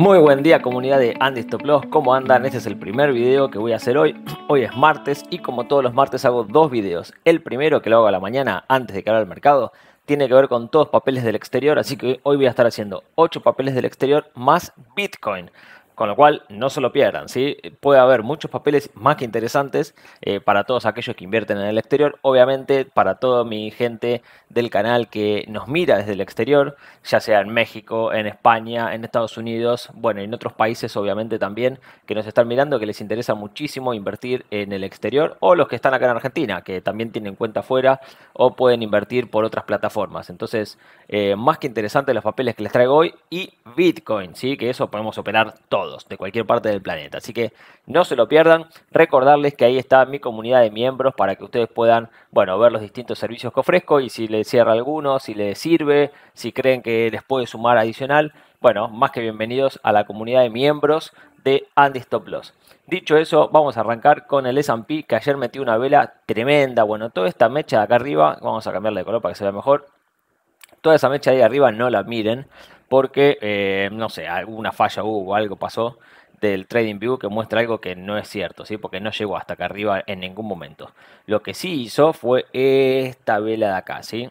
Muy buen día comunidad de Andy Stop Loss, ¿cómo andan? Este es el primer video que voy a hacer hoy. Hoy es martes y como todos los martes hago dos videos. El primero que lo hago a la mañana antes de que haga el mercado tiene que ver con todos papeles del exterior, así que hoy voy a estar haciendo 8 papeles del exterior más Bitcoin. Con lo cual, no se lo pierdan, ¿sí? Puede haber muchos papeles más que interesantes eh, para todos aquellos que invierten en el exterior. Obviamente, para toda mi gente del canal que nos mira desde el exterior, ya sea en México, en España, en Estados Unidos, bueno, en otros países obviamente también, que nos están mirando, que les interesa muchísimo invertir en el exterior, o los que están acá en Argentina, que también tienen cuenta afuera o pueden invertir por otras plataformas. Entonces, eh, más que interesantes los papeles que les traigo hoy y Bitcoin, ¿sí? Que eso podemos operar todo de cualquier parte del planeta. Así que no se lo pierdan. Recordarles que ahí está mi comunidad de miembros para que ustedes puedan, bueno, ver los distintos servicios que ofrezco y si les cierra alguno, si les sirve, si creen que les puede sumar adicional. Bueno, más que bienvenidos a la comunidad de miembros de Andy Stop Loss. Dicho eso, vamos a arrancar con el S&P que ayer metí una vela tremenda. Bueno, toda esta mecha de acá arriba, vamos a cambiarle de color para que se vea mejor. Toda esa mecha de ahí arriba no la miren porque, eh, no sé, alguna falla hubo, algo pasó del Trading View que muestra algo que no es cierto, ¿sí? porque no llegó hasta acá arriba en ningún momento. Lo que sí hizo fue esta vela de acá, ¿sí?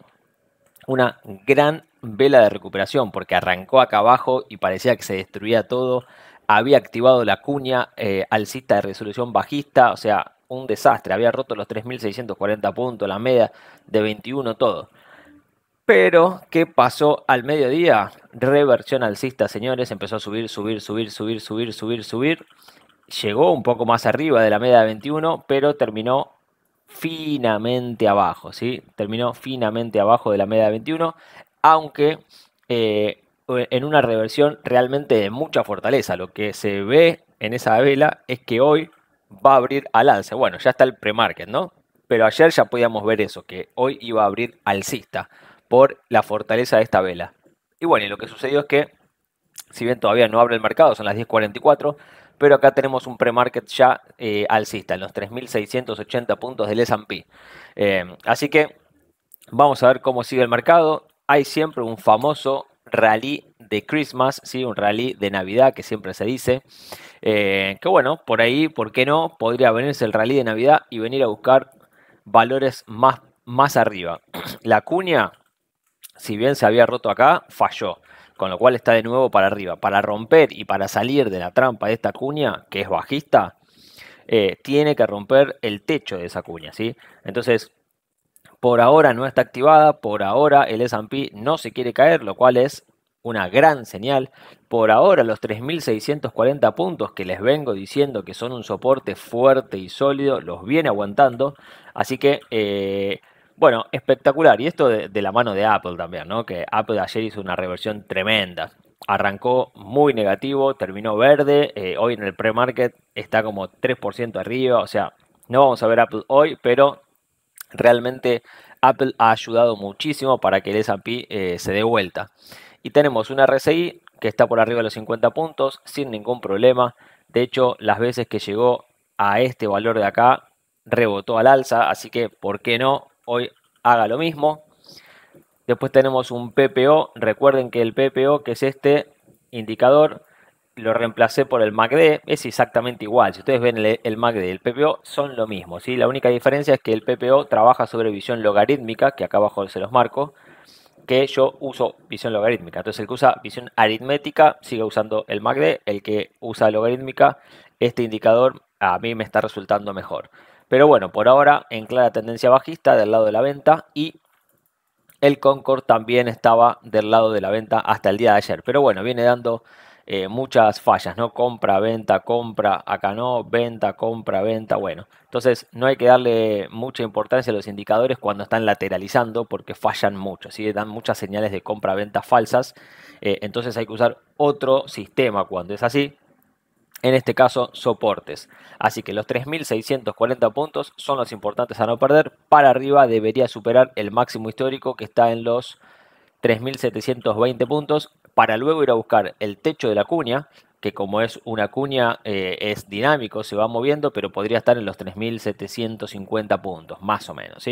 una gran vela de recuperación, porque arrancó acá abajo y parecía que se destruía todo. Había activado la cuña eh, alcista de resolución bajista, o sea, un desastre. Había roto los 3.640 puntos, la media de 21, todo. Pero, ¿qué pasó al mediodía? Reversión alcista, señores. Empezó a subir, subir, subir, subir, subir, subir, subir. Llegó un poco más arriba de la media de 21, pero terminó finamente abajo, ¿sí? Terminó finamente abajo de la media de 21, aunque eh, en una reversión realmente de mucha fortaleza. Lo que se ve en esa vela es que hoy va a abrir al alza. Bueno, ya está el pre-market, ¿no? Pero ayer ya podíamos ver eso, que hoy iba a abrir alcista por la fortaleza de esta vela. Y bueno, y lo que sucedió es que, si bien todavía no abre el mercado, son las 10.44, pero acá tenemos un pre-market ya eh, alcista, en los 3.680 puntos del S&P. Eh, así que vamos a ver cómo sigue el mercado. Hay siempre un famoso rally de Christmas, ¿sí? un rally de Navidad que siempre se dice. Eh, que bueno, por ahí, ¿por qué no? Podría venirse el rally de Navidad y venir a buscar valores más, más arriba. La cuña si bien se había roto acá, falló. Con lo cual está de nuevo para arriba. Para romper y para salir de la trampa de esta cuña, que es bajista, eh, tiene que romper el techo de esa cuña. ¿sí? Entonces, por ahora no está activada, por ahora el S&P no se quiere caer, lo cual es una gran señal. Por ahora los 3.640 puntos que les vengo diciendo que son un soporte fuerte y sólido, los viene aguantando. Así que eh, bueno, espectacular. Y esto de, la mano de Apple también, ¿no? Que Apple ayer hizo una reversión tremenda. Arrancó muy negativo, terminó verde. Eh, hoy en el pre-market está como 3% arriba. O sea, no vamos a ver Apple hoy, pero realmente Apple ha ayudado muchísimo para que el S&P eh, se dé vuelta. Y tenemos una RSI que está por arriba de los 50 puntos sin ningún problema. De hecho, las veces que llegó a este valor de acá rebotó al alza, así que ¿por qué no? hoy haga lo mismo. Después tenemos un PPO. Recuerden que el PPO, que es este indicador, lo reemplacé por el MACD. Es exactamente igual. Si ustedes ven el, MACD y el PPO, son lo mismo. La única diferencia es que el PPO trabaja sobre visión logarítmica, que acá abajo se los marco, que yo uso visión logarítmica. Entonces el que usa visión aritmética sigue usando el MACD. El que usa logarítmica, este indicador a mí me está resultando mejor. Pero bueno, por ahora en clara tendencia bajista del lado de la venta y el Concord también estaba del lado de la venta hasta el día de ayer. Pero bueno, viene dando eh, muchas fallas, ¿no? Compra, venta, compra, acá no, venta, compra, venta, bueno. Entonces no hay que darle mucha importancia a los indicadores cuando están lateralizando porque fallan mucho, ¿sí? Dan muchas señales de compra-venta falsas. Eh, entonces hay que usar otro sistema cuando es así en este caso soportes. Así que los 3.640 puntos son los importantes a no perder. Para arriba debería superar el máximo histórico que está en los 3.720 puntos para luego ir a buscar el techo de la cuña, que como es una cuña eh, es dinámico, se va moviendo, pero podría estar en los 3.750 puntos, más o menos.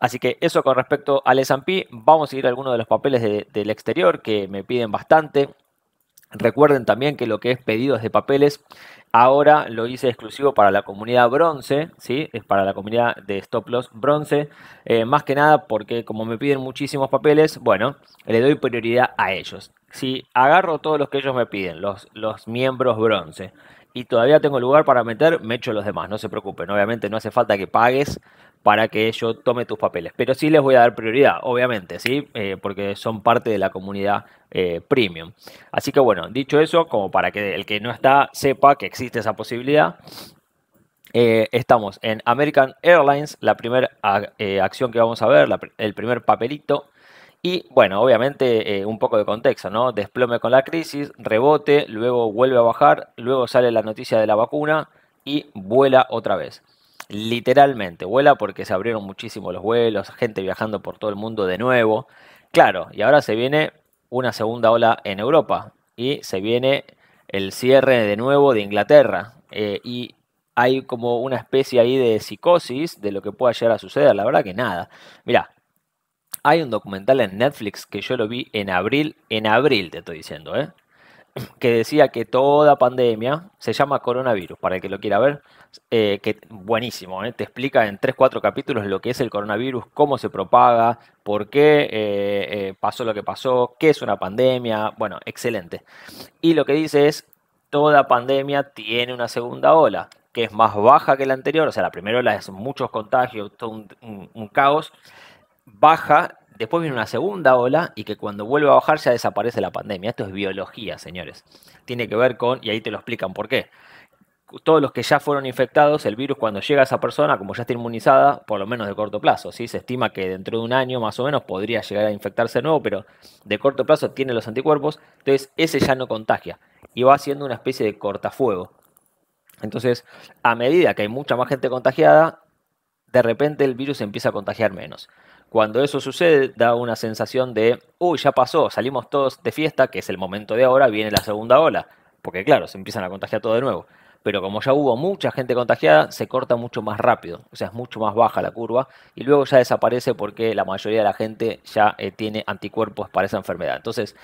Así que eso con respecto al S&P, vamos a ir a algunos de los papeles del exterior que me piden bastante. Recuerden también que lo que es pedidos de papeles, ahora lo hice exclusivo para la comunidad bronce, ¿sí? es para la comunidad de Stop Loss bronce, eh, más que nada porque como me piden muchísimos papeles, bueno, le doy prioridad a ellos. Si agarro todos los que ellos me piden, los, los miembros bronce, y todavía tengo lugar para meter, me echo los demás, no se preocupen. Obviamente no hace falta que pagues para que yo tome tus papeles. Pero sí les voy a dar prioridad, obviamente, ¿sí? Eh, porque son parte de la comunidad eh, premium. Así que bueno, dicho eso, como para que el que no está sepa que existe esa posibilidad, eh, estamos en American Airlines, la primera acción que vamos a ver, el primer papelito. Y bueno, obviamente un poco de contexto, ¿no? Desplome con la crisis, rebote, luego vuelve a bajar, luego sale la noticia de la vacuna y vuela otra vez literalmente vuela porque se abrieron muchísimo los vuelos, gente viajando por todo el mundo de nuevo. Claro, y ahora se viene una segunda ola en Europa y se viene el cierre de nuevo de Inglaterra. Eh, y hay como una especie ahí de psicosis de lo que pueda llegar a suceder. La verdad que nada. Mirá, hay un documental en Netflix que yo lo vi en abril, en abril te estoy diciendo, ¿eh? que decía que toda pandemia se llama coronavirus, para el que lo quiera ver, eh, que buenísimo, eh, te explica en 3, 4 capítulos lo que es el coronavirus, cómo se propaga, por qué eh, pasó lo que pasó, qué es una pandemia, bueno, excelente. Y lo que dice es, toda pandemia tiene una segunda ola, que es más baja que la anterior, o sea, la primera ola es muchos contagios, todo un, un caos, baja después viene una segunda ola y que cuando vuelve a bajar ya desaparece la pandemia. Esto es biología, señores. Tiene que ver con, y ahí te lo explican por qué. Todos los que ya fueron infectados, el virus cuando llega a esa persona, como ya está inmunizada, por lo menos de corto plazo, se estima que dentro de un año más o menos podría llegar a infectarse de nuevo, pero de corto plazo tiene los anticuerpos, entonces ese ya no contagia y va haciendo una especie de cortafuego. Entonces, a medida que hay mucha más gente contagiada, de repente el virus empieza a contagiar menos. Cuando eso sucede, da una sensación de, uy, ya pasó, salimos todos de fiesta, que es el momento de ahora, viene la segunda ola. Porque claro, se empiezan a contagiar todo de nuevo. Pero como ya hubo mucha gente contagiada, se corta mucho más rápido, o sea, es mucho más baja la curva y luego ya desaparece porque la mayoría de la gente ya eh, tiene anticuerpos para esa enfermedad. Entonces,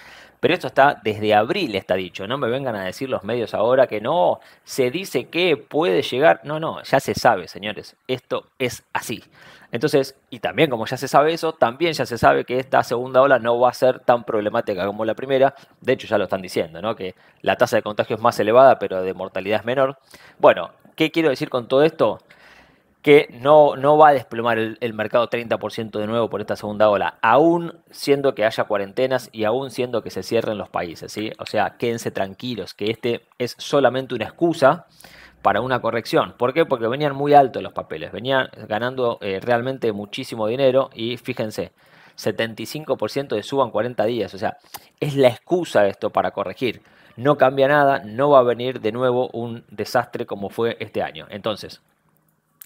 pero esto está desde abril, está dicho. No me vengan a decir los medios ahora que no, se dice que puede llegar. No, no, ya se sabe, señores. Esto es así. Entonces, y también como ya se sabe eso, también ya se sabe que esta segunda ola no va a ser tan problemática como la primera. De hecho, ya lo están diciendo, ¿no? Que la tasa de contagio es más elevada, pero de mortalidad es menor. Bueno, ¿qué quiero decir con todo esto? que no, no va a desplomar el, mercado 30% de nuevo por esta segunda ola, aún siendo que haya cuarentenas y aún siendo que se cierren los países, ¿sí? O sea, quédense tranquilos, que este es solamente una excusa para una corrección. ¿Por qué? Porque venían muy altos los papeles, venían ganando eh, realmente muchísimo dinero y fíjense, 75% de suban 40 días, o sea, es la excusa esto para corregir. No cambia nada, no va a venir de nuevo un desastre como fue este año. Entonces,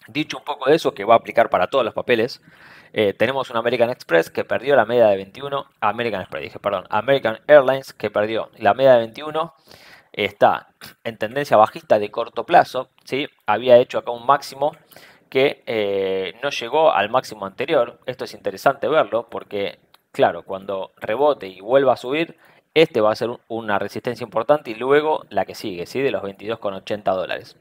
Dicho un poco de eso, que va a aplicar para todos los papeles, eh, tenemos un American Express que perdió la media de 21, American Express, perdón, American Airlines que perdió la media de 21, está en tendencia bajista de corto plazo, ¿sí? había hecho acá un máximo que eh, no llegó al máximo anterior, esto es interesante verlo porque, claro, cuando rebote y vuelva a subir, este va a ser una resistencia importante y luego la que sigue, ¿sí? de los 22,80 dólares.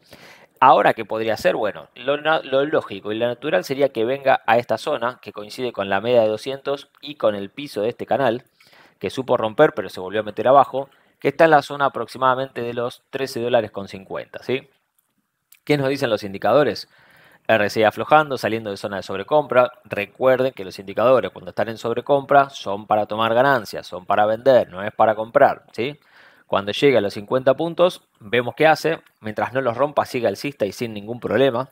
Ahora, ¿qué podría ser? Bueno, lo, lógico y lo natural sería que venga a esta zona, que coincide con la media de 200 y con el piso de este canal, que supo romper pero se volvió a meter abajo, que está en la zona aproximadamente de los 13 dólares con 50, ¿sí? ¿Qué nos dicen los indicadores? RSI aflojando, saliendo de zona de sobrecompra. Recuerden que los indicadores cuando están en sobrecompra son para tomar ganancias, son para vender, no es para comprar, ¿sí? sí cuando llegue a los 50 puntos, vemos qué hace. Mientras no los rompa, sigue alcista y sin ningún problema.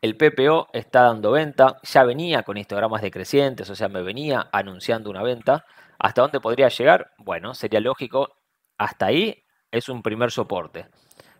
El PPO está dando venta, ya venía con histogramas decrecientes, o sea, me venía anunciando una venta. ¿Hasta dónde podría llegar? Bueno, sería lógico, hasta ahí es un primer soporte,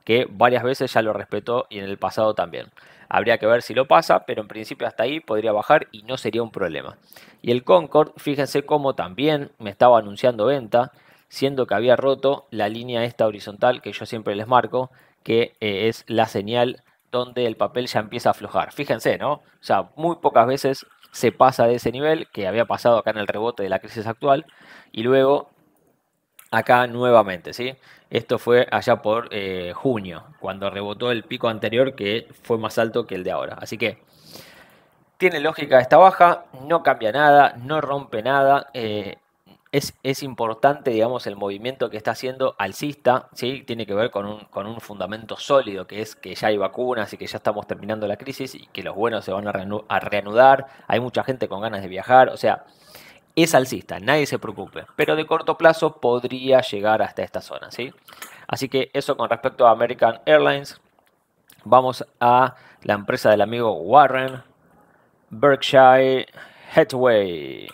que varias veces ya lo respetó y en el pasado también. Habría que ver si lo pasa, pero en principio hasta ahí podría bajar y no sería un problema. Y el Concord, fíjense cómo también me estaba anunciando venta, siendo que había roto la línea esta horizontal que yo siempre les marco, que eh, es la señal donde el papel ya empieza a aflojar. Fíjense, ¿no? O sea, muy pocas veces se pasa de ese nivel que había pasado acá en el rebote de la crisis actual y luego acá nuevamente, ¿sí? Esto fue allá por eh, junio, cuando rebotó el pico anterior que fue más alto que el de ahora. Así que tiene lógica esta baja, no cambia nada, no rompe nada. Eh, es, importante, digamos, el movimiento que está haciendo alcista, ¿sí? Tiene que ver con un, con un, fundamento sólido, que es que ya hay vacunas y que ya estamos terminando la crisis y que los buenos se van a, reanudar, hay mucha gente con ganas de viajar, o sea, es alcista, nadie se preocupe, pero de corto plazo podría llegar hasta esta zona, ¿sí? Así que eso con respecto a American Airlines, vamos a la empresa del amigo Warren, Berkshire Hathaway.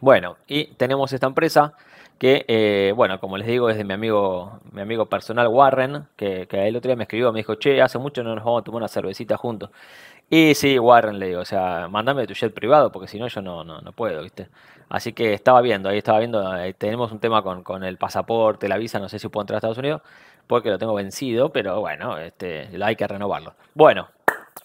Bueno, y tenemos esta empresa que, eh, bueno, como les digo, es de mi amigo, mi amigo personal Warren, que, el otro día me escribió, me dijo, che, hace mucho no nos vamos a tomar una cervecita juntos. Y sí, Warren, le digo, o sea, mándame tu jet privado, porque si no yo no, no, puedo, ¿viste? Así que estaba viendo, ahí estaba viendo, eh, tenemos un tema con, con, el pasaporte, la visa, no sé si puedo entrar a Estados Unidos, porque lo tengo vencido, pero bueno, este, hay que renovarlo. Bueno,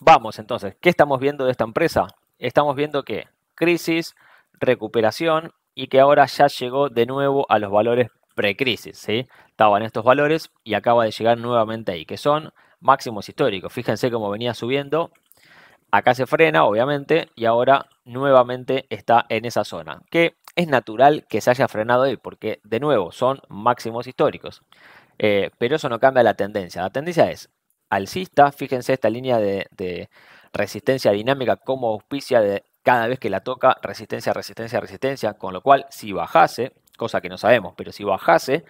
vamos entonces, ¿qué estamos viendo de esta empresa? Estamos viendo que crisis recuperación y que ahora ya llegó de nuevo a los valores precrisis, ¿sí? Estaban estos valores y acaba de llegar nuevamente ahí, que son máximos históricos. Fíjense cómo venía subiendo. Acá se frena, obviamente, y ahora nuevamente está en esa zona, que es natural que se haya frenado ahí, porque de nuevo son máximos históricos. Eh, pero eso no cambia la tendencia. La tendencia es alcista, fíjense esta línea de, de resistencia dinámica como auspicia de cada vez que la toca, resistencia, resistencia, resistencia, con lo cual si bajase, cosa que no sabemos, pero si bajase,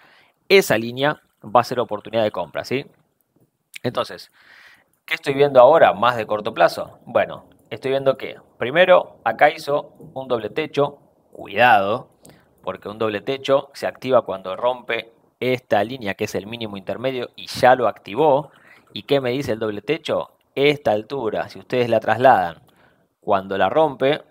esa línea va a ser oportunidad de compra, ¿sí? Entonces, ¿qué estoy viendo ahora más de corto plazo? Bueno, estoy viendo que primero acá hizo un doble techo, cuidado, porque un doble techo se activa cuando rompe esta línea que es el mínimo intermedio y ya lo activó. ¿Y qué me dice el doble techo? Esta altura, si ustedes la trasladan cuando la rompe,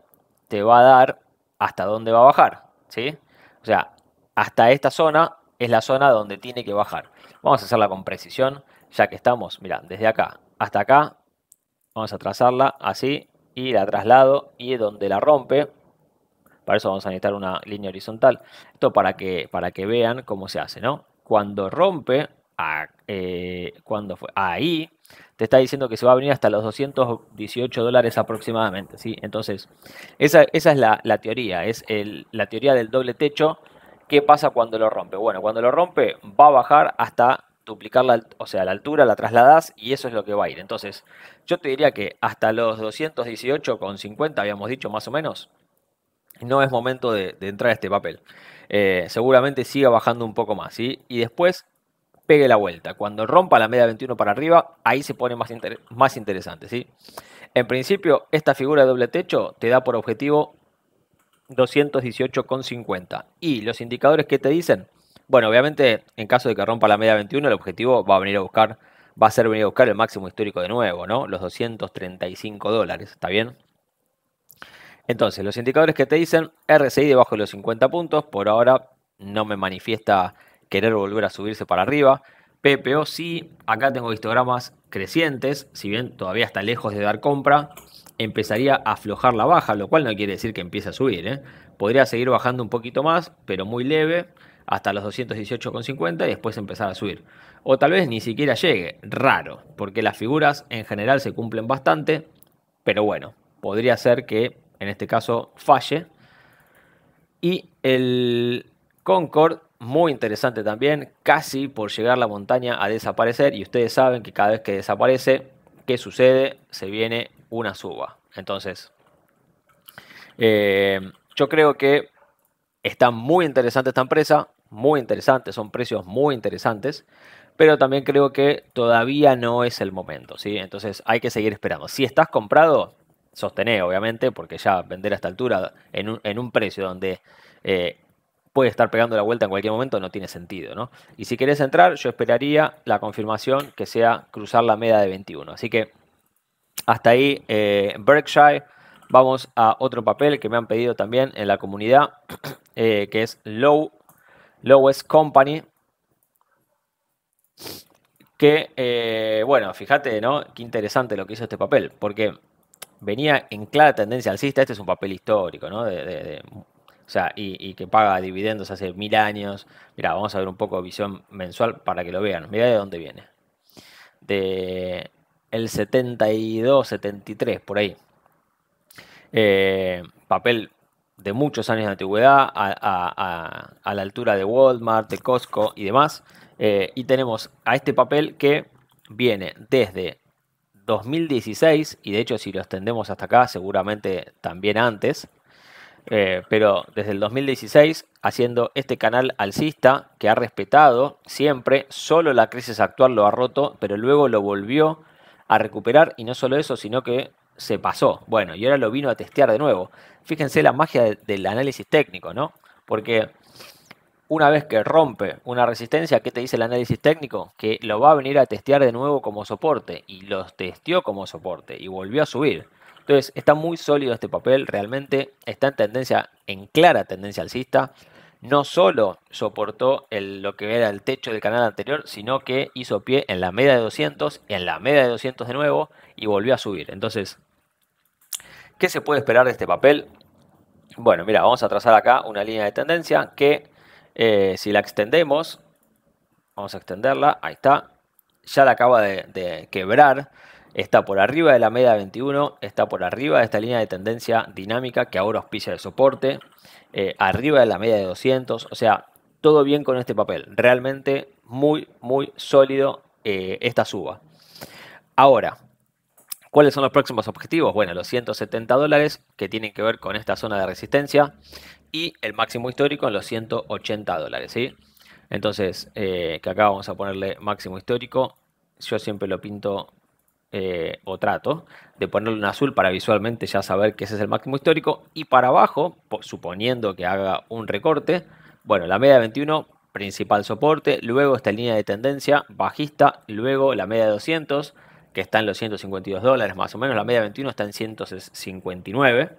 te va a dar hasta dónde va a bajar, ¿sí? O sea, hasta esta zona es la zona donde tiene que bajar. Vamos a hacerla con precisión, ya que estamos, Mira, desde acá hasta acá, vamos a trazarla así, y la traslado, y donde la rompe, para eso vamos a necesitar una línea horizontal, esto para que, para que vean cómo se hace, ¿no? Cuando rompe, acá eh, cuando fue? Ahí te está diciendo que se va a venir hasta los 218 dólares aproximadamente. ¿sí? Entonces, esa, es la, teoría, es la teoría del doble techo. ¿Qué pasa cuando lo rompe? Bueno, cuando lo rompe va a bajar hasta duplicar la, o sea, la altura, la trasladas y eso es lo que va a ir. Entonces, yo te diría que hasta los 218,50 habíamos dicho más o menos, no es momento de, entrar a este papel. Eh, seguramente siga bajando un poco más, ¿sí? Y después pegue la vuelta. Cuando rompa la media 21 para arriba, ahí se pone más, más interesante. ¿sí? En principio, esta figura de doble techo te da por objetivo 218,50. Y los indicadores que te dicen, bueno, obviamente en caso de que rompa la media 21, el objetivo va a venir a buscar, va a ser venir a buscar el máximo histórico de nuevo, ¿no? Los 235 dólares, ¿está bien? Entonces, los indicadores que te dicen, RSI debajo de los 50 puntos, por ahora no me manifiesta querer volver a subirse para arriba. PPO oh, sí, acá tengo histogramas crecientes, si bien todavía está lejos de dar compra, empezaría a aflojar la baja, lo cual no quiere decir que empiece a subir. ¿eh? Podría seguir bajando un poquito más, pero muy leve, hasta los 218,50 y después empezar a subir. O tal vez ni siquiera llegue, raro, porque las figuras en general se cumplen bastante, pero bueno, podría ser que en este caso falle. Y el Concord muy interesante también, casi por llegar la montaña a desaparecer y ustedes saben que cada vez que desaparece, ¿qué sucede? Se viene una suba. Entonces, eh, yo creo que está muy interesante esta empresa, muy interesante, son precios muy interesantes, pero también creo que todavía no es el momento, ¿sí? Entonces hay que seguir esperando. Si estás comprado, sostene obviamente, porque ya vender a esta altura en un, precio donde... Eh, puede estar pegando la vuelta en cualquier momento, no tiene sentido, ¿no? Y si querés entrar, yo esperaría la confirmación que sea cruzar la media de 21. Así que hasta ahí, eh, Berkshire. Vamos a otro papel que me han pedido también en la comunidad, eh, que es Low, Lowest Company. Que, eh, bueno, fíjate, ¿no? Qué interesante lo que hizo este papel, porque venía en clara tendencia alcista. Este es un papel histórico, ¿no? O sea, y, que paga dividendos hace mil años. Mira, vamos a ver un poco de visión mensual para que lo vean. Mirá de dónde viene. De el 72, 73, por ahí. Eh, papel de muchos años de antigüedad, a, la altura de Walmart, de Costco y demás. Eh, y tenemos a este papel que viene desde 2016, y de hecho si lo extendemos hasta acá, seguramente también antes, eh, pero desde el 2016 haciendo este canal alcista que ha respetado siempre, solo la crisis actual lo ha roto, pero luego lo volvió a recuperar y no solo eso, sino que se pasó. Bueno, y ahora lo vino a testear de nuevo. Fíjense la magia del análisis técnico, ¿no? Porque una vez que rompe una resistencia, ¿qué te dice el análisis técnico? Que lo va a venir a testear de nuevo como soporte y lo testeó como soporte y volvió a subir. Entonces, está muy sólido este papel, realmente está en tendencia, en clara tendencia alcista. No solo soportó el, lo que era el techo del canal anterior, sino que hizo pie en la media de 200, en la media de 200 de nuevo y volvió a subir. Entonces, ¿qué se puede esperar de este papel? Bueno, mira, vamos a trazar acá una línea de tendencia que eh, si la extendemos, vamos a extenderla, ahí está, ya la acaba de quebrar está por arriba de la media 21, está por arriba de esta línea de tendencia dinámica que ahora auspicia de soporte, eh, arriba de la media de 200, o sea, todo bien con este papel, realmente muy, muy sólido eh, esta suba. Ahora, ¿cuáles son los próximos objetivos? Bueno, los 170 dólares que tienen que ver con esta zona de resistencia y el máximo histórico en los 180 dólares, ¿sí? Entonces, eh, que acá vamos a ponerle máximo histórico, yo siempre lo pinto eh, o trato de ponerlo en azul para visualmente ya saber que ese es el máximo histórico. Y para abajo, suponiendo que haga un recorte, bueno, la media 21, principal soporte, luego esta línea de tendencia bajista, luego la media de 200, que está en los 152 dólares más o menos, la media 21 está en 159.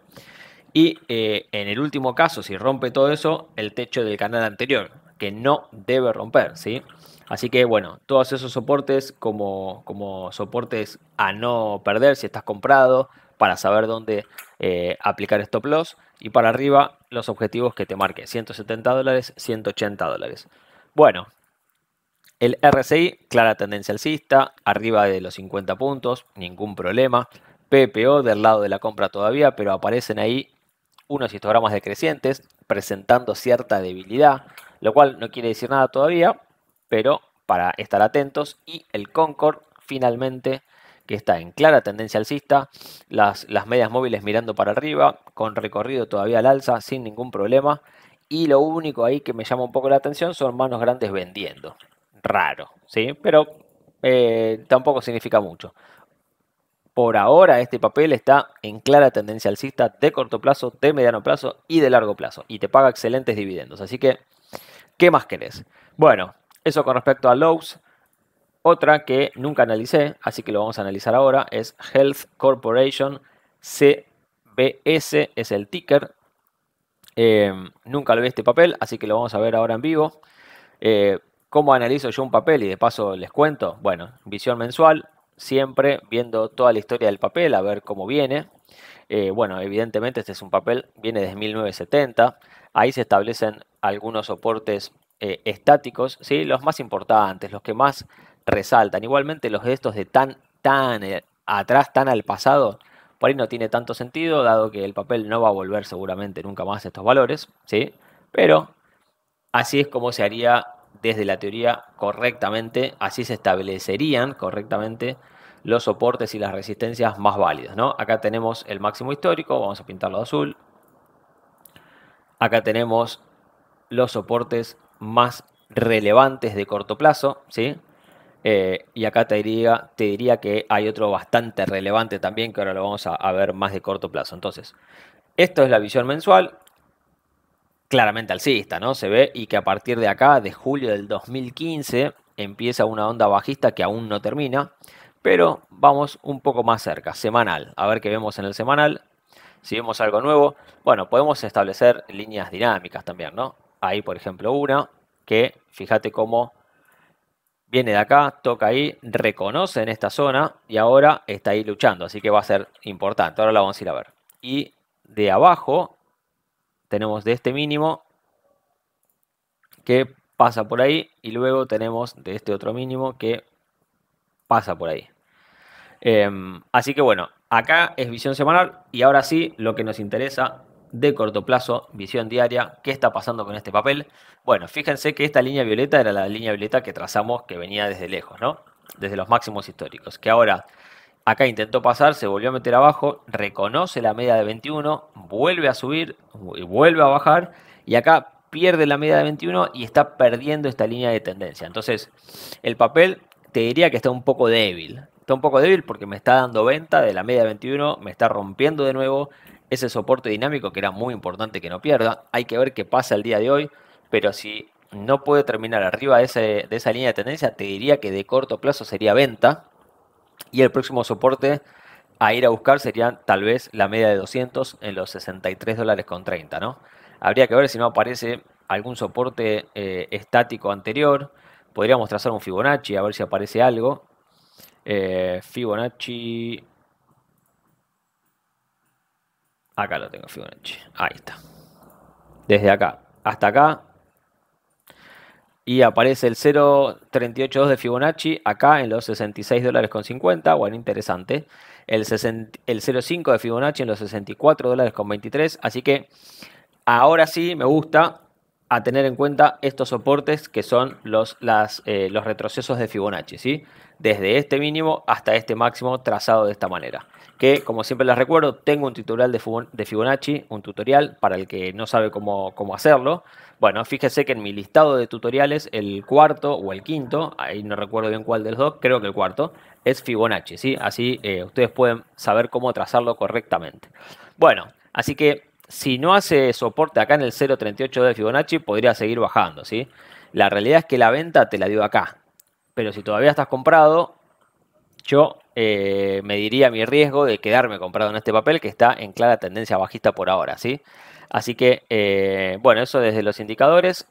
Y eh, en el último caso, si rompe todo eso, el techo del canal anterior, que no debe romper, ¿sí? sí Así que bueno, todos esos soportes como, soportes a no perder si estás comprado, para saber dónde eh, aplicar stop loss y para arriba los objetivos que te marque, 170 dólares, 180 dólares. Bueno, el RSI, clara tendencia alcista, arriba de los 50 puntos, ningún problema. PPO del lado de la compra todavía, pero aparecen ahí unos histogramas decrecientes presentando cierta debilidad, lo cual no quiere decir nada todavía, pero para estar atentos. Y el Concord finalmente que está en clara tendencia alcista, las, las medias móviles mirando para arriba, con recorrido todavía al alza sin ningún problema. Y lo único ahí que me llama un poco la atención son manos grandes vendiendo. Raro, ¿sí? Pero eh, tampoco significa mucho. Por ahora este papel está en clara tendencia alcista de corto plazo, de mediano plazo y de largo plazo. Y te paga excelentes dividendos. Así que, ¿qué más querés? Bueno, eso con respecto a Lowe's. Otra que nunca analicé, así que lo vamos a analizar ahora, es Health Corporation CBS, es el ticker. Em, nunca lo vi este papel, así que lo vamos a ver ahora en vivo. Eh, ¿Cómo analizo yo un papel? Y de paso les cuento. Bueno, visión mensual, siempre viendo toda la historia del papel, a ver cómo viene. Eh, bueno, evidentemente este es un papel, viene desde 1970. Ahí se establecen algunos soportes eh, estáticos, ¿sí? los más importantes, los que más resaltan. Igualmente los de estos de tan, tan eh, atrás, tan al pasado, por ahí no tiene tanto sentido, dado que el papel no va a volver seguramente nunca más estos valores, ¿sí? pero así es como se haría desde la teoría correctamente, así se establecerían correctamente los soportes y las resistencias más válidas, Acá tenemos el máximo histórico, vamos a pintarlo de azul. Acá tenemos los soportes más relevantes de corto plazo, ¿sí? Eh, y acá te diría, te diría que hay otro bastante relevante también que ahora lo vamos a, a, ver más de corto plazo. Entonces, esto es la visión mensual, claramente alcista, ¿no? Se ve y que a partir de acá, de julio del 2015, empieza una onda bajista que aún no termina, pero vamos un poco más cerca, semanal. A ver qué vemos en el semanal. Si vemos algo nuevo, bueno, podemos establecer líneas dinámicas también, ¿no? Ahí, por ejemplo, una que, fíjate cómo viene de acá, toca ahí, reconoce en esta zona y ahora está ahí luchando. Así que va a ser importante. Ahora la vamos a ir a ver. Y de abajo tenemos de este mínimo que pasa por ahí y luego tenemos de este otro mínimo que pasa por ahí. Em, así que bueno, acá es visión semanal y ahora sí lo que nos interesa de corto plazo, visión diaria, ¿qué está pasando con este papel? Bueno, fíjense que esta línea violeta era la línea violeta que trazamos que venía desde lejos, ¿no? Desde los máximos históricos, que ahora acá intentó pasar, se volvió a meter abajo, reconoce la media de 21, vuelve a subir y vuelve a bajar y acá pierde la media de 21 y está perdiendo esta línea de tendencia. Entonces, el papel te diría que está un poco débil. Está un poco débil porque me está dando venta de la media de 21, me está rompiendo de nuevo ese soporte dinámico que era muy importante que no pierda. Hay que ver qué pasa el día de hoy, pero si no puede terminar arriba de, esa línea de tendencia, te diría que de corto plazo sería venta y el próximo soporte a ir a buscar sería tal vez la media de 200 en los 63 dólares con 30, ¿no? Habría que ver si no aparece algún soporte eh, estático anterior. Podríamos trazar un Fibonacci a ver si aparece algo. Eh, Fibonacci Acá lo tengo Fibonacci. Ahí está. Desde acá hasta acá. Y aparece el 0.382 de Fibonacci acá en los 66 dólares con 50. Bueno, interesante. El, 0.5 de Fibonacci en los 64 dólares con 23. Así que ahora sí me gusta a tener en cuenta estos soportes que son los, eh, los retrocesos de Fibonacci. ¿sí? Desde este mínimo hasta este máximo trazado de esta manera que, como siempre les recuerdo, tengo un tutorial de Fibonacci, un tutorial para el que no sabe cómo, cómo hacerlo. Bueno, fíjese que en mi listado de tutoriales, el cuarto o el quinto, ahí no recuerdo bien cuál de los dos, creo que el cuarto, es Fibonacci, ¿sí? Así eh, ustedes pueden saber cómo trazarlo correctamente. Bueno, así que si no hace soporte acá en el 0.38 de Fibonacci, podría seguir bajando, ¿sí? La realidad es que la venta te la dio acá, pero si todavía estás comprado, yo mediría eh, me diría mi riesgo de quedarme comprado en este papel que está en clara tendencia bajista por ahora, ¿sí? Así que, eh, bueno, eso desde los indicadores.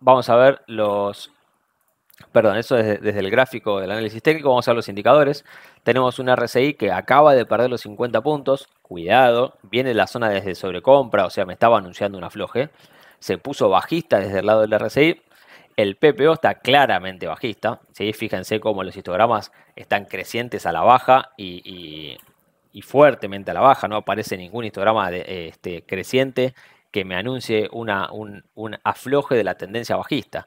Vamos a ver los... Perdón, eso desde, desde, el gráfico del análisis técnico, vamos a ver los indicadores. Tenemos una RSI que acaba de perder los 50 puntos. Cuidado, viene la zona desde sobrecompra, o sea, me estaba anunciando un afloje. Se puso bajista desde el lado del RSI. El PPO está claramente bajista. Fíjense cómo los histogramas están crecientes a la baja y, fuertemente a la baja. No aparece ningún histograma de, este, creciente que me anuncie un, afloje de la tendencia bajista.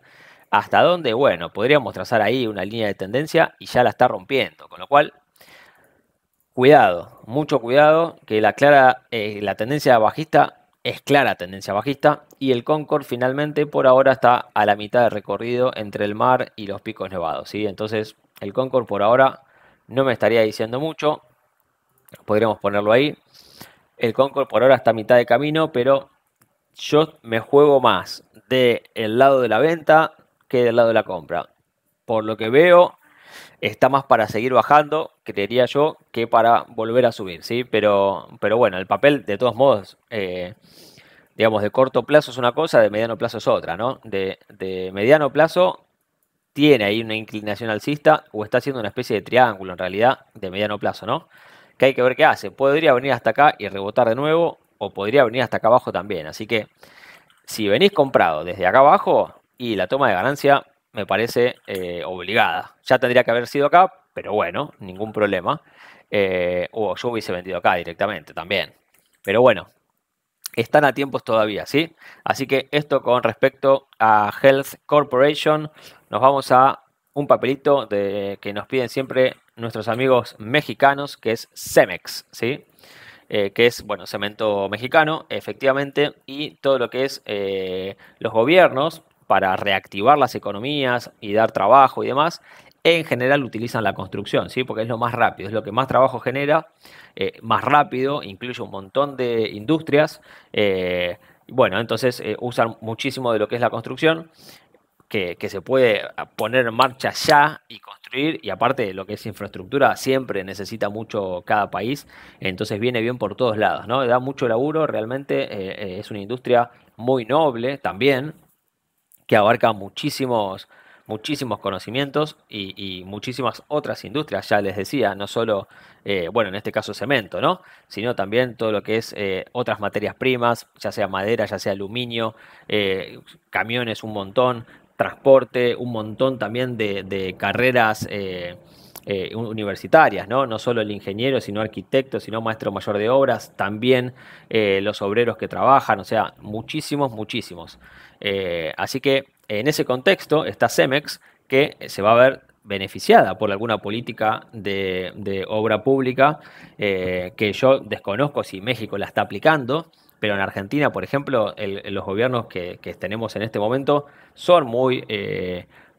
¿Hasta dónde? Bueno, podríamos trazar ahí una línea de tendencia y ya la está rompiendo. Con lo cual, cuidado, mucho cuidado, que la clara, eh, la tendencia bajista es clara tendencia bajista y el Concord finalmente por ahora está a la mitad de recorrido entre el mar y los picos nevados. ¿sí? Entonces el Concord por ahora no me estaría diciendo mucho, podríamos ponerlo ahí. El Concord por ahora está a mitad de camino, pero yo me juego más del lado de la venta que del lado de la compra. Por lo que veo, está más para seguir bajando, creería yo, que para volver a subir, ¿sí? Pero, pero bueno, el papel, de todos modos, eh, digamos, de corto plazo es una cosa, de mediano plazo es otra, ¿no? De, de mediano plazo tiene ahí una inclinación alcista o está haciendo una especie de triángulo, en realidad, de mediano plazo, ¿no? Que hay que ver qué hace. Podría venir hasta acá y rebotar de nuevo, o podría venir hasta acá abajo también. Así que si venís comprado desde acá abajo y la toma de ganancia me parece eh, obligada. Ya tendría que haber sido acá, pero bueno, ningún problema. Eh, o yo hubiese vendido acá directamente también. Pero bueno, están a tiempos todavía, ¿sí? Así que esto con respecto a Health Corporation, nos vamos a un papelito de, que nos piden siempre nuestros amigos mexicanos, que es Cemex, ¿sí? Eh, que es, bueno, cemento mexicano, efectivamente, y todo lo que es los gobiernos, para reactivar las economías y dar trabajo y demás, en general utilizan la construcción, ¿sí? porque es lo más rápido, es lo que más trabajo genera, eh, más rápido, incluye un montón de industrias. Eh, bueno, entonces eh, usan muchísimo de lo que es la construcción, que, que, se puede poner en marcha ya y construir, y aparte lo que es infraestructura siempre necesita mucho cada país, entonces viene bien por todos lados, ¿no? Da mucho laburo, realmente es una industria muy noble también, que abarca muchísimos, muchísimos conocimientos y, muchísimas otras industrias, ya les decía, no solo, eh, bueno, en este caso cemento, ¿no? Sino también todo lo que es eh, otras materias primas, ya sea madera, ya sea aluminio, eh, camiones un montón, transporte, un montón también de, de carreras eh, universitarias, ¿no? solo el ingeniero, sino arquitecto, sino maestro mayor de obras, también eh, los obreros que trabajan, o sea, muchísimos, muchísimos. Eh, así que en ese contexto está CEMEX, que se va a ver beneficiada por alguna política de, obra pública que yo desconozco si México la está aplicando, pero en Argentina, por ejemplo, los gobiernos que, tenemos en este momento son muy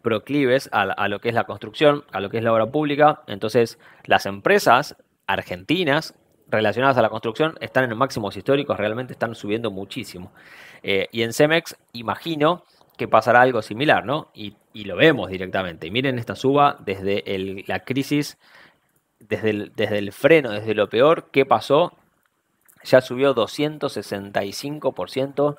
proclives a, lo que es la construcción, a lo que es la obra pública. Entonces, las empresas argentinas relacionadas a la construcción están en máximos históricos, realmente están subiendo muchísimo. Eh, y en Cemex, imagino que pasará algo similar, ¿no? Y, lo vemos directamente. Miren esta suba desde la crisis, desde el, desde el freno, desde lo peor que pasó, ya subió 265%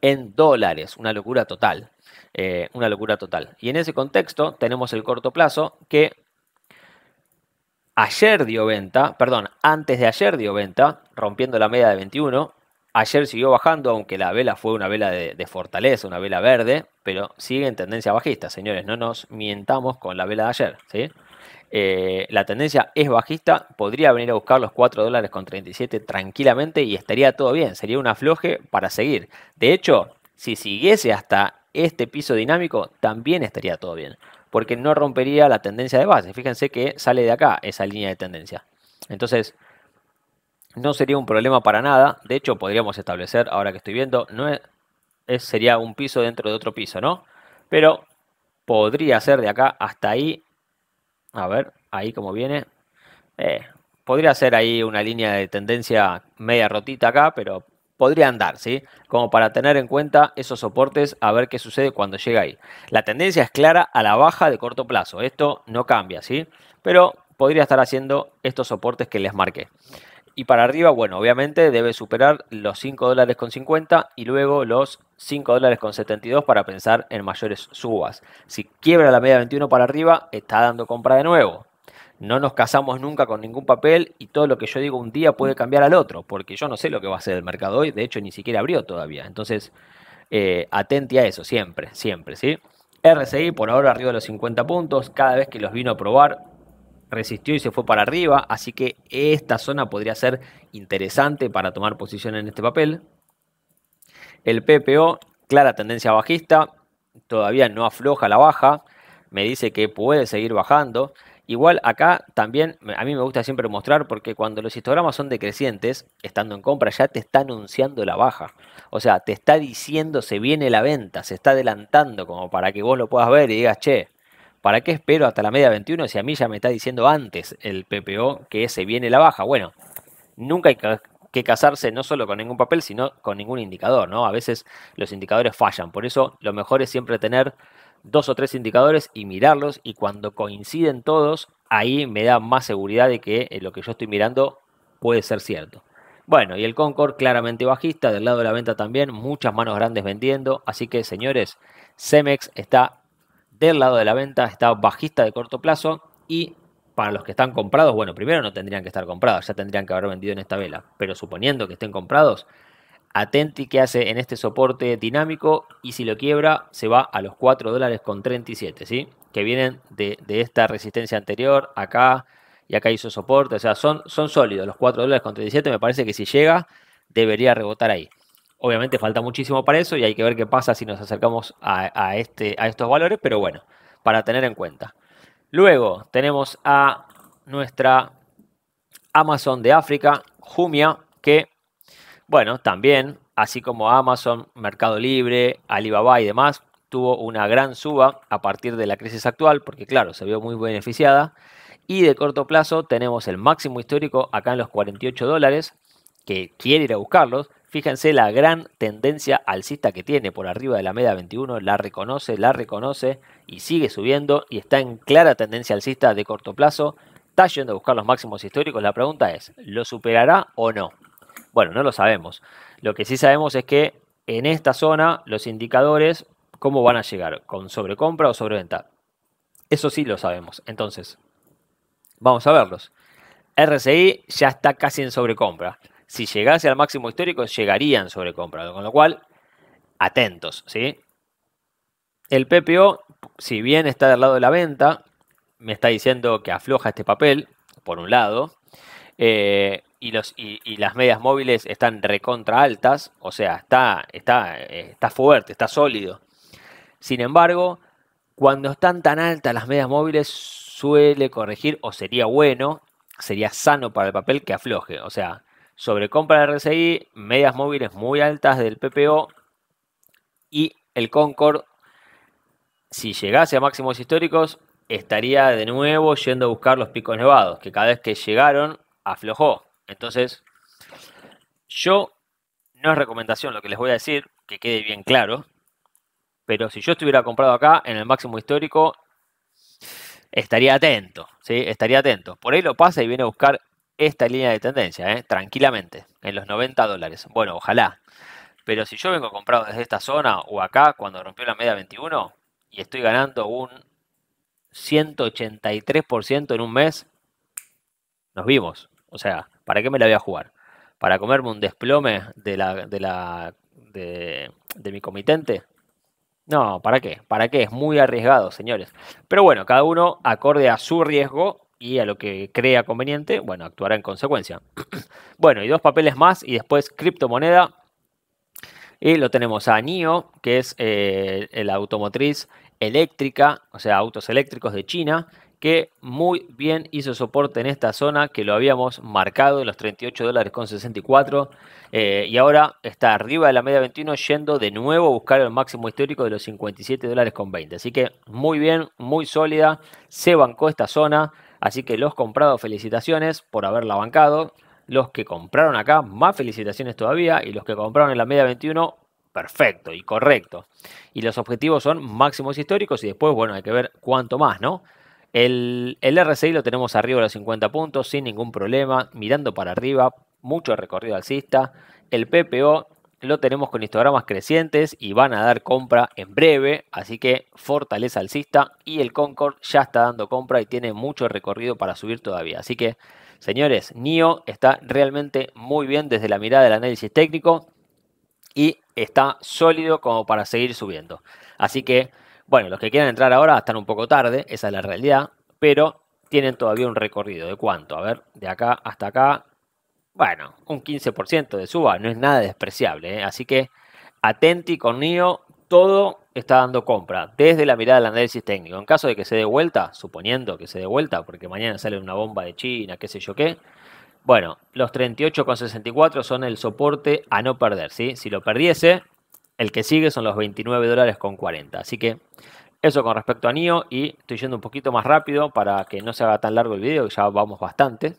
en dólares, una locura total. Eh, una locura total. Y en ese contexto tenemos el corto plazo que ayer dio venta, perdón, antes de ayer dio venta, rompiendo la media de 21. Ayer siguió bajando, aunque la vela fue una vela de, fortaleza, una vela verde, pero sigue en tendencia bajista, señores. No nos mientamos con la vela de ayer, ¿sí? Eh, la tendencia es bajista, podría venir a buscar los 4 dólares con 37 tranquilamente y estaría todo bien, sería un afloje para seguir. De hecho, si siguiese hasta este piso dinámico también estaría todo bien, porque no rompería la tendencia de base. Fíjense que sale de acá esa línea de tendencia. Entonces, no sería un problema para nada. De hecho, podríamos establecer, ahora que estoy viendo, no sería un piso dentro de otro piso, ¿no? Pero podría ser de acá hasta ahí. A ver, ahí como viene. Eh, podría ser ahí una línea de tendencia media rotita acá, pero podría andar, ¿sí? Como para tener en cuenta esos soportes a ver qué sucede cuando llega ahí. La tendencia es clara a la baja de corto plazo, esto no cambia, ¿sí? Pero podría estar haciendo estos soportes que les marqué. Y para arriba, bueno, obviamente debe superar los 5 dólares con 50 y luego los 5 dólares con 72 para pensar en mayores subas. Si quiebra la media 21 para arriba, está dando compra de nuevo no nos casamos nunca con ningún papel y todo lo que yo digo un día puede mm. cambiar al otro, porque yo no sé lo que va a ser el mercado hoy, de hecho ni siquiera abrió todavía. Entonces, eh, atente a eso, siempre, siempre, ¿sí? RSI por ahora arriba de los 50 puntos, cada vez que los vino a probar resistió y se fue para arriba, así que esta zona podría ser interesante para tomar posición en este papel. El PPO, clara tendencia bajista, todavía no afloja la baja, me dice que puede seguir bajando. Igual acá también a mí me gusta siempre mostrar porque cuando los histogramas son decrecientes, estando en compra ya te está anunciando la baja. O sea, te está diciendo se viene la venta, se está adelantando como para que vos lo puedas ver y digas, che, ¿para qué espero hasta la media 21 si a mí ya me está diciendo antes el PPO que se viene la baja? Bueno, nunca hay que casarse no solo con ningún papel, sino con ningún indicador, ¿no? A veces los indicadores fallan, por eso lo mejor es siempre tener dos o tres indicadores y mirarlos y cuando coinciden todos, ahí me da más seguridad de que eh, lo que yo estoy mirando puede ser cierto. Bueno, y el Concord claramente bajista, del lado de la venta también, muchas manos grandes vendiendo, así que señores, Cemex está del lado de la venta, está bajista de corto plazo y para los que están comprados, bueno, primero no tendrían que estar comprados, ya tendrían que haber vendido en esta vela, pero suponiendo que estén comprados, Atenti que hace en este soporte dinámico y si lo quiebra se va a los 4 dólares con 37, ¿sí? Que vienen de, esta resistencia anterior, acá y acá hizo soporte, o sea, son, son sólidos, los 4 dólares con 37 me parece que si llega debería rebotar ahí. Obviamente falta muchísimo para eso y hay que ver qué pasa si nos acercamos a, este, a estos valores, pero bueno, para tener en cuenta. Luego tenemos a nuestra Amazon de África, Jumia, que bueno, también, así como Amazon, Mercado Libre, Alibaba y demás, tuvo una gran suba a partir de la crisis actual, porque claro, se vio muy beneficiada. Y de corto plazo tenemos el máximo histórico acá en los 48 dólares, que quiere ir a buscarlos. Fíjense la gran tendencia alcista que tiene por arriba de la media 21, la reconoce, la reconoce y sigue subiendo y está en clara tendencia alcista de corto plazo. Está yendo a buscar los máximos históricos. La pregunta es, ¿lo superará o no? Bueno, no lo sabemos. Lo que sí sabemos es que en esta zona los indicadores, ¿cómo van a llegar? ¿Con sobrecompra o sobreventa? Eso sí lo sabemos. Entonces, vamos a verlos. RSI ya está casi en sobrecompra. Si llegase al máximo histórico, llegarían sobrecompra. Con lo cual, atentos, ¿sí? El PPO, si bien está del lado de la venta, me está diciendo que afloja este papel, por un lado. Eh, y, las medias móviles están recontra altas, o sea, está, está, eh, está fuerte, está sólido. Sin embargo, cuando están tan altas las medias móviles suele corregir o sería bueno, sería sano para el papel que afloje. O sea, sobre compra de RSI, medias móviles muy altas del PPO y el Concord, si llegase a máximos históricos, estaría de nuevo yendo a buscar los picos nevados, que cada vez que llegaron aflojó. Entonces, yo, no es recomendación lo que les voy a decir, que quede bien claro, pero si yo estuviera comprado acá en el máximo histórico, estaría atento, ¿sí? Estaría atento. Por ahí lo pasa y viene a buscar esta línea de tendencia, ¿eh? tranquilamente, en los 90 dólares. Bueno, ojalá. Pero si yo vengo comprado desde esta zona o acá, cuando rompió la media 21, y estoy ganando un 183% en un mes, nos vimos. O sea, ¿Para qué me la voy a jugar? ¿Para comerme un desplome de la, de la, de, mi comitente? No, ¿para qué? ¿Para qué? Es muy arriesgado, señores. Pero bueno, cada uno acorde a su riesgo y a lo que crea conveniente, bueno, actuará en consecuencia. bueno, y dos papeles más y después criptomoneda. Y lo tenemos a NIO, que es eh, la automotriz eléctrica, o sea, autos eléctricos de China que muy bien hizo soporte en esta zona que lo habíamos marcado en los 38 dólares con 64 eh, y ahora está arriba de la media 21 yendo de nuevo a buscar el máximo histórico de los 57 dólares con 20 así que muy bien muy sólida se bancó esta zona así que los comprados felicitaciones por haberla bancado los que compraron acá más felicitaciones todavía y los que compraron en la media 21 perfecto y correcto y los objetivos son máximos históricos y después bueno hay que ver cuánto más no el, RSI lo tenemos arriba de los 50 puntos sin ningún problema, mirando para arriba, mucho recorrido alcista. El PPO lo tenemos con histogramas crecientes y van a dar compra en breve, así que fortaleza alcista y el Concord ya está dando compra y tiene mucho recorrido para subir todavía. Así que, señores, NIO está realmente muy bien desde la mirada del análisis técnico y está sólido como para seguir subiendo. Así que bueno, los que quieran entrar ahora están un poco tarde, esa es la realidad, pero tienen todavía un recorrido. ¿De cuánto? A ver, de acá hasta acá, bueno, un 15% de suba, no es nada despreciable. ¿eh? Así que atenti con NIO, todo está dando compra desde la mirada del análisis técnico. En caso de que se dé vuelta, suponiendo que se dé vuelta, porque mañana sale una bomba de China, qué sé yo qué. Bueno, los 38,64 son el soporte a no perder, ¿sí? Si lo perdiese, el que sigue son los 29 dólares con 40. Así que eso con respecto a NIO y estoy yendo un poquito más rápido para que no se haga tan largo el video, ya vamos bastante.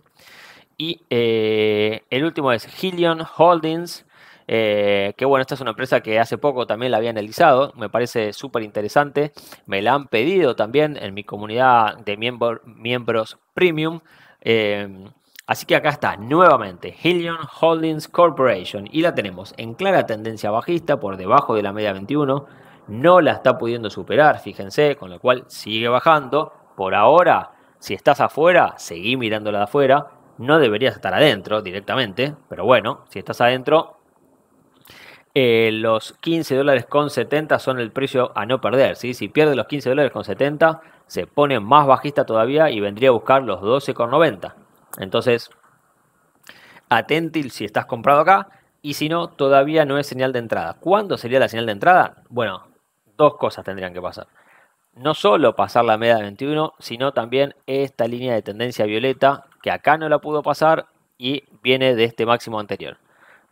Y eh, el último es Hillion Holdings, eh, que bueno, esta es una empresa que hace poco también la había analizado, me parece súper interesante, me la han pedido también en mi comunidad de miembros premium. Eh, Así que acá está, nuevamente, Hillion Holdings Corporation y la tenemos en clara tendencia bajista por debajo de la media 21. No la está pudiendo superar, fíjense, con lo cual sigue bajando. Por ahora, si estás afuera, seguí mirándola de afuera. No deberías estar adentro directamente, pero bueno, si estás adentro, eh, los 15 dólares con 70 son el precio a no perder. Si pierde los 15 dólares con 70, se pone más bajista todavía y vendría a buscar los 12 con 90. Entonces, atentil si estás comprado acá y si no, todavía no es señal de entrada. ¿Cuándo sería la señal de entrada? Bueno, dos cosas tendrían que pasar. No solo pasar la media de 21, sino también esta línea de tendencia violeta que acá no la pudo pasar y viene de este máximo anterior.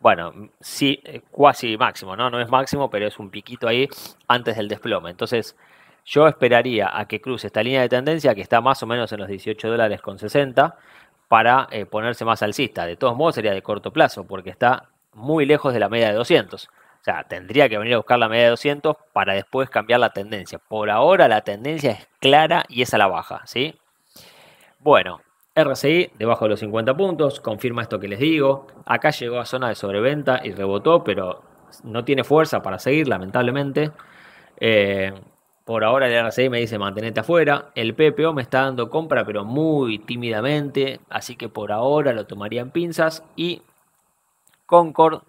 Bueno, sí, eh, cuasi máximo, ¿no? No es máximo, pero es un piquito ahí antes del desplome. Entonces, yo esperaría a que cruce esta línea de tendencia que está más o menos en los 18 dólares con 60 para eh, ponerse más alcista. De todos modos sería de corto plazo porque está muy lejos de la media de 200. O sea, tendría que venir a buscar la media de 200 para después cambiar la tendencia. Por ahora la tendencia es clara y es a la baja, ¿sí? Bueno, RSI debajo de los 50 puntos, confirma esto que les digo. Acá llegó a zona de sobreventa y rebotó, pero no tiene fuerza para seguir, lamentablemente. Eh, por ahora el RCI me dice mantenete afuera. El PPO me está dando compra, pero muy tímidamente. Así que por ahora lo tomaría en pinzas. Y Concord,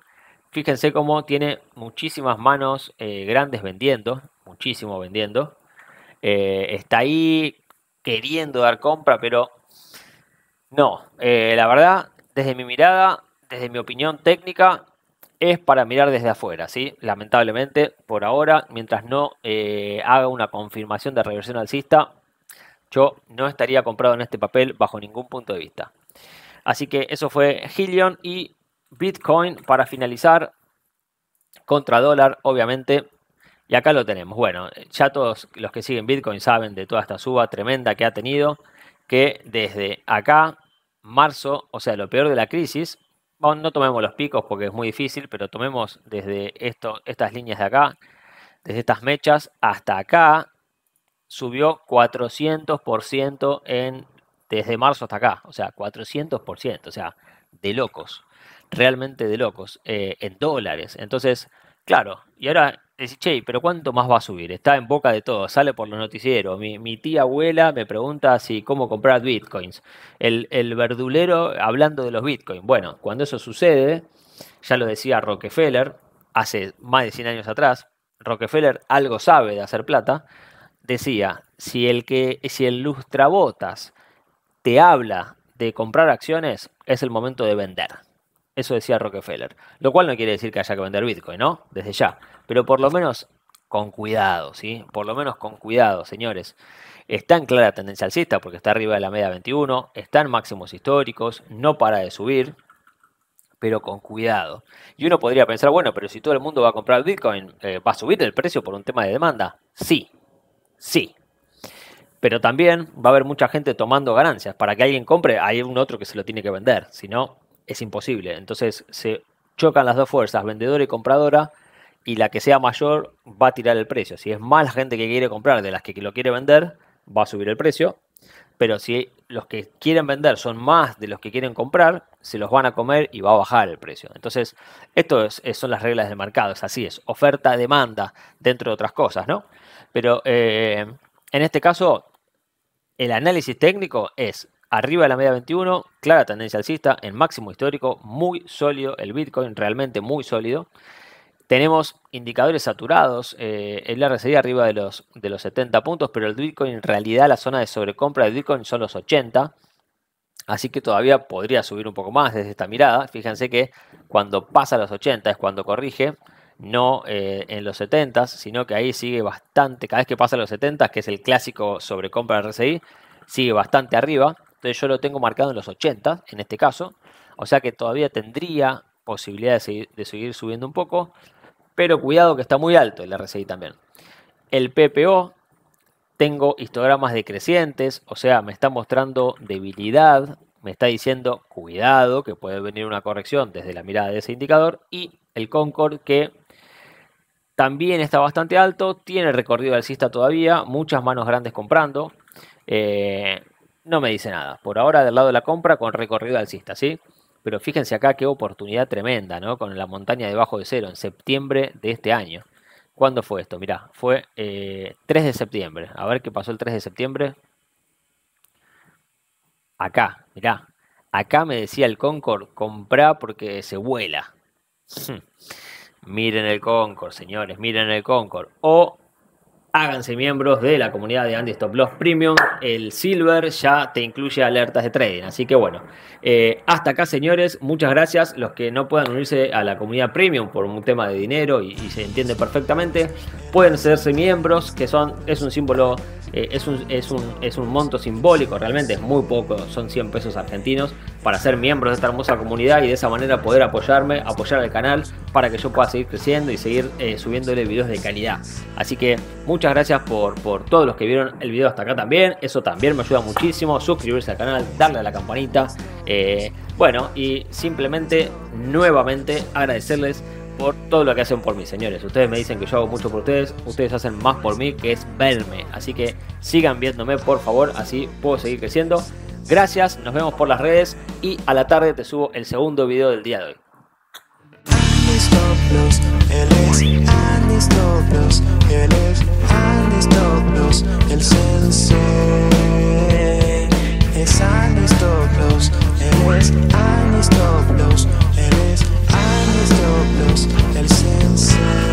fíjense cómo tiene muchísimas manos eh, grandes vendiendo. Muchísimo vendiendo. Eh, está ahí queriendo dar compra, pero no. Eh, la verdad, desde mi mirada, desde mi opinión técnica, es para mirar desde afuera, ¿sí? Lamentablemente, por ahora, mientras no eh, haga una confirmación de reversión alcista, yo no estaría comprado en este papel bajo ningún punto de vista. Así que eso fue Helion y Bitcoin para finalizar contra dólar, obviamente. Y acá lo tenemos. Bueno, ya todos los que siguen Bitcoin saben de toda esta suba tremenda que ha tenido, que desde acá, marzo, o sea, lo peor de la crisis, bueno, no tomemos los picos porque es muy difícil, pero tomemos desde esto, estas líneas de acá, desde estas mechas hasta acá, subió 400% en, desde marzo hasta acá. O sea, 400%, o sea, de locos. Realmente de locos, eh, en dólares. Entonces, claro, y ahora Decís, che, pero ¿cuánto más va a subir? Está en boca de todo, sale por los noticieros. Mi, tía abuela me pregunta si cómo comprar bitcoins. El, verdulero hablando de los bitcoins. Bueno, cuando eso sucede, ya lo decía Rockefeller hace más de 100 años atrás, Rockefeller algo sabe de hacer plata, decía, si el, que, si el lustrabotas te habla de comprar acciones, es el momento de vender. Eso decía Rockefeller. Lo cual no quiere decir que haya que vender Bitcoin, ¿no? Desde ya. Pero por lo menos con cuidado, ¿sí? Por lo menos con cuidado, señores. Está en clara tendencia alcista porque está arriba de la media 21, está en máximos históricos, no para de subir, pero con cuidado. Y uno podría pensar, bueno, pero si todo el mundo va a comprar Bitcoin, eh, ¿va a subir el precio por un tema de demanda? Sí, sí. Pero también va a haber mucha gente tomando ganancias. Para que alguien compre, hay un otro que se lo tiene que vender. Si no, es imposible. Entonces se chocan las dos fuerzas, vendedora y compradora, y la que sea mayor va a tirar el precio. Si es más la gente que quiere comprar de las que lo quiere vender, va a subir el precio. Pero si los que quieren vender son más de los que quieren comprar, se los van a comer y va a bajar el precio. Entonces, esto son las reglas del mercado, es así, es oferta, demanda, dentro de otras cosas, ¿no? Pero eh, en este caso, el análisis técnico es arriba de la media 21, clara tendencia alcista, en máximo histórico, muy sólido el Bitcoin, realmente muy sólido. Tenemos indicadores saturados, eh, el RSI arriba de los, de los 70 puntos, pero el Bitcoin en realidad la zona de sobrecompra del Bitcoin son los 80, así que todavía podría subir un poco más desde esta mirada. Fíjense que cuando pasa los 80 es cuando corrige, no eh, en los 70, sino que ahí sigue bastante, cada vez que pasa los 70, que es el clásico sobrecompra del RSI, sigue bastante arriba yo lo tengo marcado en los 80, en este caso. O sea que todavía tendría posibilidad de seguir, subiendo un poco. Pero cuidado que está muy alto el RSI también. El PPO, tengo histogramas decrecientes, o sea, me está mostrando debilidad, me está diciendo cuidado, que puede venir una corrección desde la mirada de ese indicador, y el Concord que también está bastante alto, tiene recorrido alcista todavía, muchas manos grandes comprando. Eh, no me dice nada. Por ahora del lado de la compra con recorrido alcista, ¿sí? Pero fíjense acá qué oportunidad tremenda, ¿no? Con la montaña debajo de cero en septiembre de este año. ¿Cuándo fue esto? Mirá, fue 3 eh, de septiembre. A ver qué pasó el 3 de septiembre. Acá, mirá. Acá me decía el Concord, comprá porque se vuela. miren el Concord, señores, miren el Concord. O Háganse miembros de la comunidad de Andy Stop Loss Premium. El Silver ya te incluye alertas de trading. Así que bueno, eh, hasta acá, señores. Muchas gracias. Los que no puedan unirse a la comunidad Premium por un tema de dinero y, se entiende perfectamente, pueden hacerse miembros, que son, es un símbolo eh, es, un, es, un, monto simbólico, realmente es muy poco, son 100 pesos argentinos, para ser miembros de esta hermosa comunidad y de esa manera poder apoyarme, apoyar al canal para que yo pueda seguir creciendo y seguir eh, subiéndole videos de calidad. Así que muchas gracias por, todos los que vieron el video hasta acá también, eso también me ayuda muchísimo, suscribirse al canal, darle a la campanita. Eh, bueno, y simplemente nuevamente agradecerles por todo lo que hacen por mí, señores. Ustedes me dicen que yo hago mucho por ustedes, ustedes hacen más por mí, que es verme. Así que sigan viéndome, por favor, así puedo seguir creciendo. Gracias, nos vemos por las redes y a la tarde te subo el segundo video del día de hoy soplos del sensor.